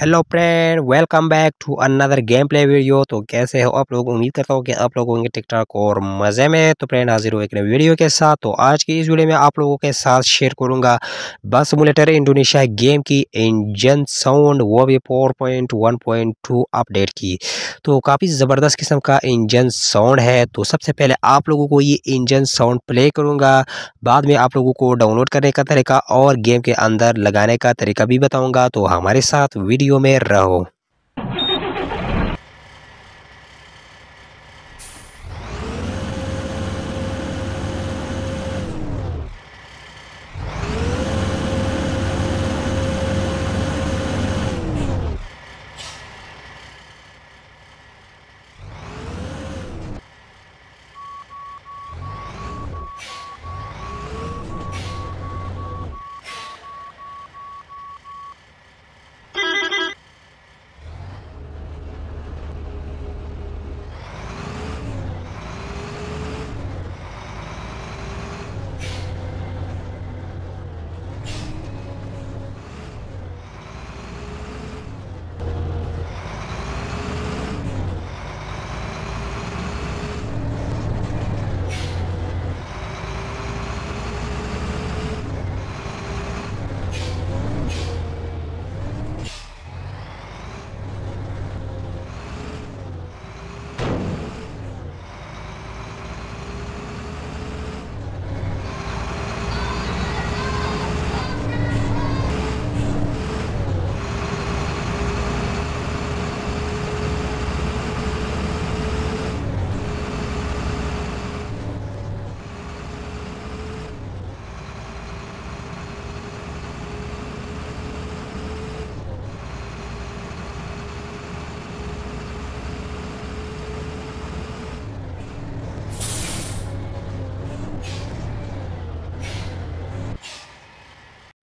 hello friend welcome back to another game play video तो कैसे हो आप लोग उम्मीद करता हूँ कि आप लोग होंगे टिक और मज़े में तो फ्रेंड हाजिर हो एक नई वीडियो के साथ तो आज की इस वीडियो में आप लोगों के साथ शेयर करूँगा बस सिमुलेटर इंडोनेशिया गेम की इंजन साउंड वो भी 4.1.2 अपडेट की तो काफ़ी ज़बरदस्त किस्म का इंजन साउंड है तो सबसे पहले आप लोगों को ये इंजन साउंड प्ले करूँगा बाद में आप लोगों को डाउनलोड करने का तरीका और गेम के अंदर लगाने का तरीका भी बताऊँगा तो हमारे साथ वीडियो Yume irraa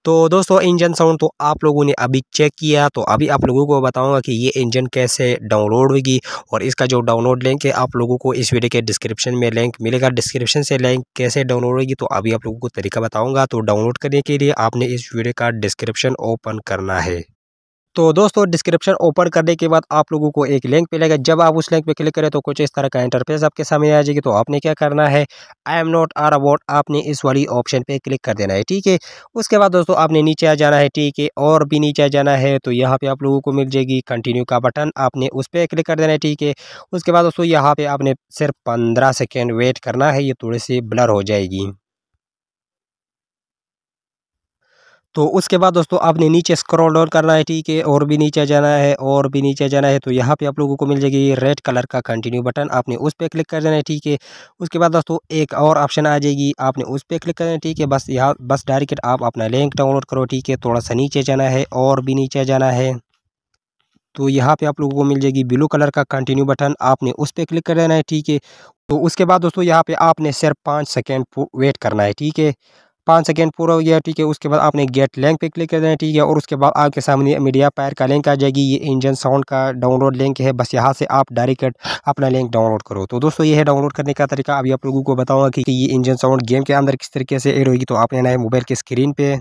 तो दोस्तों इंजन साउंड तो आप लोगों ने अभी चेक किया तो अभी आप लोगों को बताऊंगा कि ये इंजन कैसे डाउनलोड होगी और इसका जो डाउनलोड लिंक है आप लोगों को इस वीडियो के डिस्क्रिप्शन में लिंक मिलेगा डिस्क्रिप्शन से लिंक कैसे डाउनलोड होगी तो अभी आप लोगों को तरीका बताऊँगा तो डाउनलोड करने के लिए आपने इस वीडियो का डिस्क्रिप्शन ओपन करना है तो दोस्तों डिस्क्रिप्शन ओपन करने के बाद आप लोगों को एक लिंक मिलेगा जब आप उस लिंक पे क्लिक करें तो कुछ इस तरह का इंटरफेस आपके सामने आ जाएगी तो आपने क्या करना है I am not are about आपने इस वाली ऑप्शन पे क्लिक कर देना है ठीक है उसके बाद दोस्तों आपने नीचे आ जाना है ठीक है और भी नीचे आ जाना है तो यहाँ पर आप लोगों को मिल जाएगी कंटिन्यू का बटन आपने उस पर क्लिक कर देना है ठीक है उसके बाद दोस्तों यहाँ पर आपने सिर्फ पंद्रह सेकेंड वेट करना है ये थोड़ी सी ब्लर हो जाएगी तो उसके बाद दोस्तों आपने नीचे स्क्रॉल डाउन करना है ठीक है और भी नीचे जाना है और भी नीचे जाना है तो यहाँ पे आप लोगों को मिल जाएगी रेड कलर का कंटिन्यू बटन आपने उस पर क्लिक कर देना है ठीक है उसके बाद दोस्तों एक और ऑप्शन आ जाएगी आपने उस पर क्लिक कर देना ठीक है बस यहाँ बस डायरेक्ट आप अपना लिंक डाउनलोड करो ठीक है थोड़ा सा नीचे जाना है और भी नीचे जाना है तो यहाँ पे आप लोगों को मिल जाएगी ब्लू कलर का कंटिन्यू बटन आपने उस पर क्लिक कर देना है ठीक है तो उसके बाद दोस्तों यहाँ पे आपने सिर्फ पाँच सेकेंड वेट करना है ठीक है पाँच सेकेंड पूरा हो गया ठीक है उसके बाद आपने गेट लिंक पे क्लिक कर देना ठीक है और उसके बाद आपके सामने मीडिया पायर का लिंक आ जाएगी ये इंजन साउंड का डाउनलोड लिंक है बस यहाँ से आप डायरेक्ट अपना लिंक डाउनलोड करो तो दोस्तों ये है डाउनलोड करने का तरीका अभी आप लोगों को बताऊँगा कि ये इंजन साउंड गेम के अंदर किस तरीके से एड होगी तो आपने ना मोबाइल के स्क्रीन पर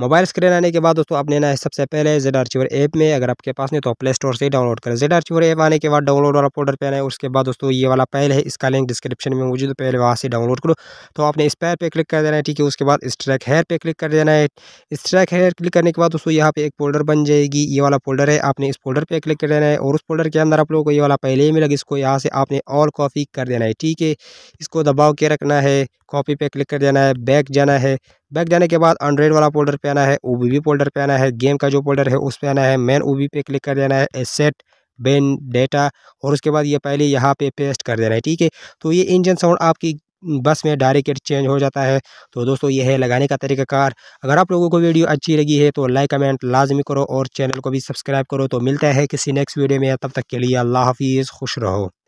मोबाइल स्क्रीन आने के बाद दोस्तों आप लेना है सबसे पहले जेड आर्चिवर ऐप में अगर आपके पास नहीं तो प्ले स्टोर से डाउनलोड करें जेड आर्चिवर ऐप आने के बाद डाउनलोड वाला फोल्डर पे आना है उसके बाद दोस्तों ये वाला पैल है इसका लिंक डिस्क्रिप्शन में मौजूद पहले वहाँ से डाउनलोड करो तो आपने इस पैर पर क्लिक कर देना है ठीक है उसके बाद स्ट्रैक हेयर पर क्लिक कर देना है स्ट्रैक हेयर क्लिक करने के बाद दोस्तों यहाँ पे एक फोल्डर बन जाएगी ये वाला फोल्डर है आपने इस फोल्डर पर क्लिक कर देना है और उस फोल्डर के अंदर आप लोगों को ये वाला पहले ही मिलेगा इसको यहाँ से आपने और कॉपी कर देना है ठीक है इसको दबाव के रखना है कॉपी पे क्लिक कर देना है बैक जाना है बैक जाने के बाद एंड्रॉइड वाला फोल्डर पे आना है ओ वी फोल्डर पे आना है गेम का जो फोल्डर है उस पर आना है मेन ओ पे क्लिक कर देना है एसेट बेन डेटा और उसके बाद ये पहले यहाँ पे पेस्ट कर देना है ठीक है तो ये इंजन साउंड आपकी बस में डायरेक्ट चेंज हो जाता है तो दोस्तों ये है लगाने का तरीकाकार अगर आप लोगों को वीडियो अच्छी लगी है तो लाइक कमेंट लाजमी करो और चैनल को भी सब्सक्राइब करो तो मिलता है किसी नेक्स्ट वीडियो में तब तक के लिए अल्लाह हाफिज़ खुश रहो